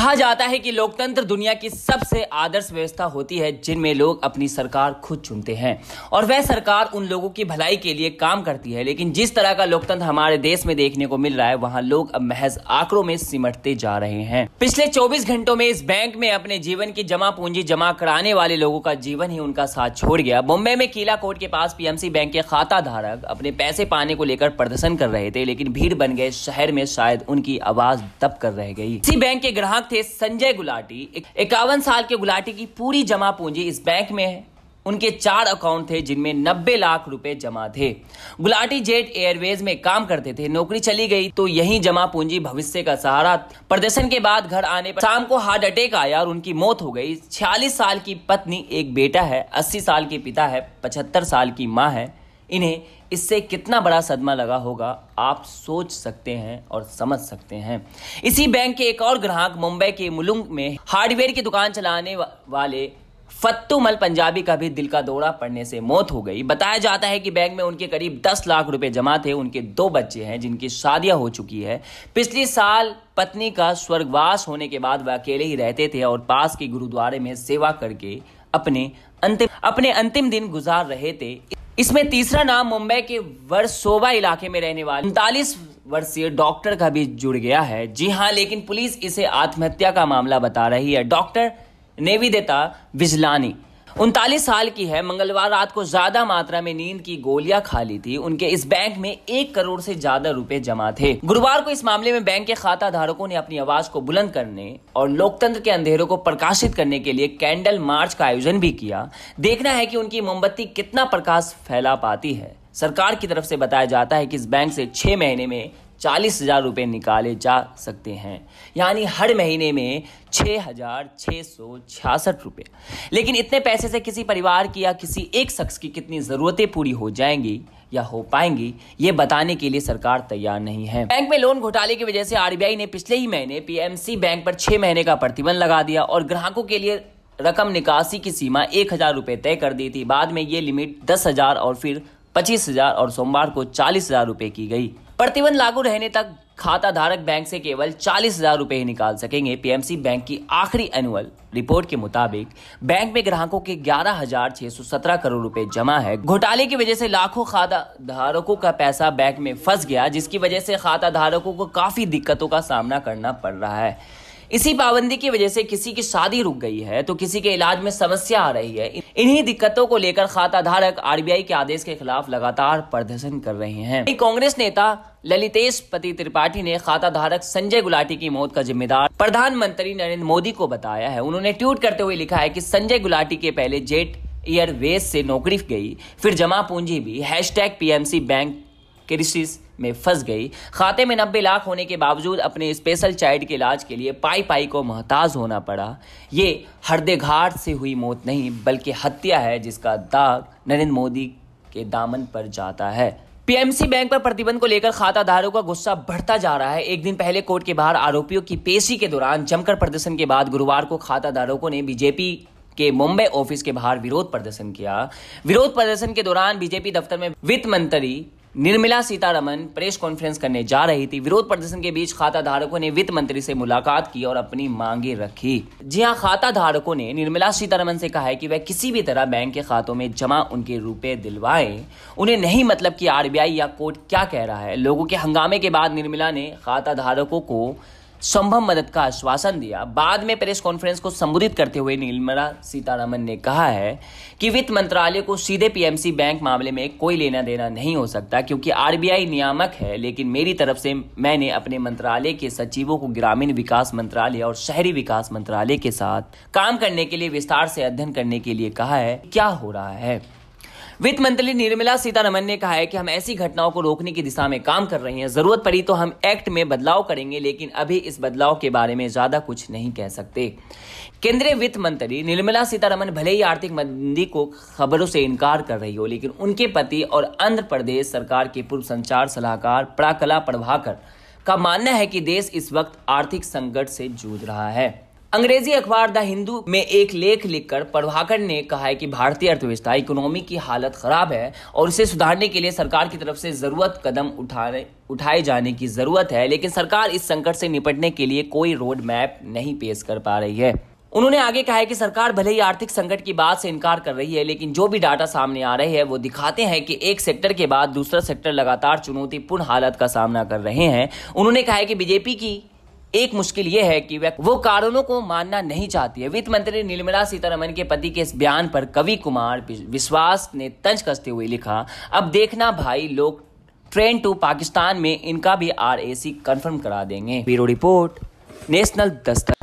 कहा जाता है कि लोकतंत्र दुनिया की सबसे आदर्श व्यवस्था होती है जिनमें लोग अपनी सरकार खुद चुनते हैं और वह सरकार उन लोगों की भलाई के लिए काम करती है लेकिन जिस तरह का लोकतंत्र हमारे देश में देखने को मिल रहा है वहां लोग अब महज आंकड़ों में सिमटते जा रहे हैं पिछले 24 घंटों में इस बैंक में अपने जीवन की जमा पूंजी जमा कराने वाले लोगों का जीवन ही उनका साथ छोड़ गया मुंबई में किला कोर्ट के पास पीएमसी बैंक के खाता धारक अपने पैसे पाने को लेकर प्रदर्शन कर रहे थे लेकिन भीड़ बन गए शहर में शायद उनकी आवाज दब कर रह गई इसी बैंक के ग्राहक थे संजय गुलाटी इक्यावन साल के गुलाटी की पूरी जमा पूंजी इस बैंक में है उनके चार अकाउंट थे जिनमें नब्बे लाख रुपए जमा थे गुलाटी जेट एयरवेज में काम करते थे नौकरी चली गई तो यही जमा पूंजी भविष्य का सहारा प्रदर्शन के बाद घर आने पर शाम को हार्ट अटैक आया और उनकी मौत हो गई छियालीस साल की पत्नी एक बेटा है अस्सी साल के पिता है पचहत्तर साल की माँ है इन्हें इससे कितना बड़ा सदमा लगा होगा आप सोच सकते हैं और समझ सकते हैं इसी बैंक के एक और ग्राहक मुंबई के मुलुंग में हार्डवेयर की दुकान चलाने वाले फत्तूमल पंजाबी का भी दिल का दौरा पड़ने से मौत हो गई बताया जाता है कि बैंक में उनके करीब 10 लाख रुपए जमा थे उनके दो बच्चे हैं जिनकी शादियां हो चुकी है पिछले साल पत्नी का स्वर्गवास होने के बाद वह अकेले ही रहते थे और पास के गुरुद्वारे में सेवा करके अपने अंतिम अपने अंतिम दिन गुजार रहे थे इसमें तीसरा नाम मुंबई के वर्सोवा इलाके में रहने वाले उनतालीस वर्षीय डॉक्टर का भी जुड़ गया है जी हाँ लेकिन पुलिस इसे आत्महत्या का मामला बता रही है डॉक्टर नेविदेता विजलानी उनतालीस साल की है मंगलवार रात को ज्यादा मात्रा में नींद की गोलियां खा ली थी उनके इस बैंक में एक करोड़ से ज्यादा रुपए जमा थे गुरुवार को इस मामले में बैंक के खाता धारकों ने अपनी आवाज को बुलंद करने और लोकतंत्र के अंधेरों को प्रकाशित करने के लिए कैंडल मार्च का आयोजन भी किया देखना है कि उनकी मोमबत्ती कितना प्रकाश फैला पाती है सरकार की तरफ से बताया जाता है कि इस बैंक से छह महीने में चालीस हज़ार रुपये निकाले जा सकते हैं यानी हर महीने में छः हज़ार छः सौ छियासठ रुपये लेकिन इतने पैसे से किसी परिवार की या किसी एक शख्स की कितनी ज़रूरतें पूरी हो जाएंगी या हो पाएंगी ये बताने के लिए सरकार तैयार नहीं है बैंक में लोन घोटाले की वजह से आरबीआई ने पिछले ही महीने पीएमसी बैंक पर छह महीने का प्रतिबंध लगा दिया और ग्राहकों के लिए रकम निकासी की सीमा एक हजार रुपये तय कर दी थी बाद में ये लिमिट दस हजार और फिर पच्चीस हजार और सोमवार को चालीस हजार रुपये की गई प्रतिबंध लागू रहने तक खाता धारक बैंक से केवल चालीस हजार रुपए ही निकाल सकेंगे पीएमसी बैंक की आखिरी एनुअल रिपोर्ट के मुताबिक बैंक में ग्राहकों के ग्यारह हजार छह सौ सत्रह करोड़ रुपए जमा है घोटाले की वजह से लाखों खाता धारकों का पैसा बैंक में फंस गया जिसकी वजह से खाता धारकों को काफी दिक्कतों का सामना करना पड़ रहा है इसी पाबंदी की वजह से किसी की शादी रुक गई है तो किसी के इलाज में समस्या आ रही है इन्हीं दिक्कतों को लेकर खाता धारक आरबीआई के आदेश के खिलाफ लगातार प्रदर्शन कर रहे हैं कांग्रेस नेता ललितेश पति त्रिपाठी ने खाता धारक संजय गुलाटी की मौत का जिम्मेदार प्रधानमंत्री नरेंद्र मोदी को बताया है उन्होंने ट्वीट करते हुए लिखा है कि संजय गुलाटी के पहले जेट एयरवेज से नौकरी गई फिर जमा पूंजी भी हैशटैग पीएमसी बैंक क्रिसिस में फंस गई खाते में नब्बे लाख होने के बावजूद अपने स्पेशल चाइल्ड के इलाज के लिए पाई पाई को मोहताज होना पड़ा ये हृदयघाट से हुई मौत नहीं बल्कि हत्या है जिसका दाग नरेंद्र मोदी के दामन पर जाता है पीएमसी बैंक पर प्रतिबंध को लेकर खाताधारों का गुस्सा बढ़ता जा रहा है एक दिन पहले कोर्ट के बाहर आरोपियों की पेशी के दौरान जमकर प्रदर्शन के बाद गुरुवार को खाताधारकों ने बीजेपी के मुंबई ऑफिस के बाहर विरोध प्रदर्शन किया विरोध प्रदर्शन के दौरान बीजेपी दफ्तर में वित्त मंत्री निर्मला सीतारमन प्रेस कॉन्फ्रेंस करने जा रही थी विरोध प्रदर्शन के बीच खाता धारकों ने वित्त मंत्री से मुलाकात की और अपनी मांगे रखी जी हाँ खाता धारकों ने निर्मला सीतारमन से कहा है कि वह किसी भी तरह बैंक के खातों में जमा उनके रुपए दिलवाएं उन्हें नहीं मतलब कि आरबीआई या कोर्ट क्या कह रहा है लोगों के हंगामे के बाद निर्मला ने खाता धारकों को संभव मदद का आश्वासन दिया बाद में प्रेस कॉन्फ्रेंस को संबोधित करते हुए निर्मला सीतारामन ने कहा है कि वित्त मंत्रालय को सीधे पीएमसी बैंक मामले में कोई लेना देना नहीं हो सकता क्योंकि आरबीआई नियामक है लेकिन मेरी तरफ से मैंने अपने मंत्रालय के सचिवों को ग्रामीण विकास मंत्रालय और शहरी विकास मंत्रालय के साथ काम करने के लिए विस्तार से अध्ययन करने के लिए कहा है क्या हो रहा है वित्त मंत्री निर्मला सीतारमन ने कहा है कि हम ऐसी घटनाओं को रोकने की दिशा में काम कर रहे हैं जरूरत पड़ी तो हम एक्ट में बदलाव करेंगे लेकिन अभी इस बदलाव के बारे में ज्यादा कुछ नहीं कह सकते केंद्रीय वित्त मंत्री निर्मला सीतारमन भले ही आर्थिक मंदी को खबरों से इनकार कर रही हो लेकिन उनके पति और आंध्र प्रदेश सरकार के पूर्व संचार सलाहकार प्राकला प्रभाकर का मानना है कि देश इस वक्त आर्थिक संकट से जूझ रहा है अंग्रेजी अखबार द हिंदू में एक लेख लिखकर प्रभाकर ने कहा है कि भारतीय अर्थव्यवस्था इकोनॉमी की हालत खराब है और इसे सुधारने के लिए सरकार की तरफ से जरूरत कदम उठाने उठाए जाने की जरूरत है लेकिन सरकार इस संकट से निपटने के लिए कोई रोड मैप नहीं पेश कर पा रही है उन्होंने आगे कहा है कि सरकार भले ही आर्थिक संकट की बात से इनकार कर रही है लेकिन जो भी डाटा सामने आ रहे हैं वो दिखाते हैं कि एक सेक्टर के बाद दूसरा सेक्टर लगातार चुनौतीपूर्ण हालत का सामना कर रहे हैं उन्होंने कहा है कि बीजेपी की एक मुश्किल यह है कि वो कारणों को मानना नहीं चाहती है वित्त मंत्री निर्मला सीतारमन के पति के इस बयान पर कवि कुमार विश्वास ने तंज कसते हुए लिखा अब देखना भाई लोग ट्रेन टू पाकिस्तान में इनका भी आरएसी कंफर्म करा देंगे ब्यूरो रिपोर्ट नेशनल दस्तक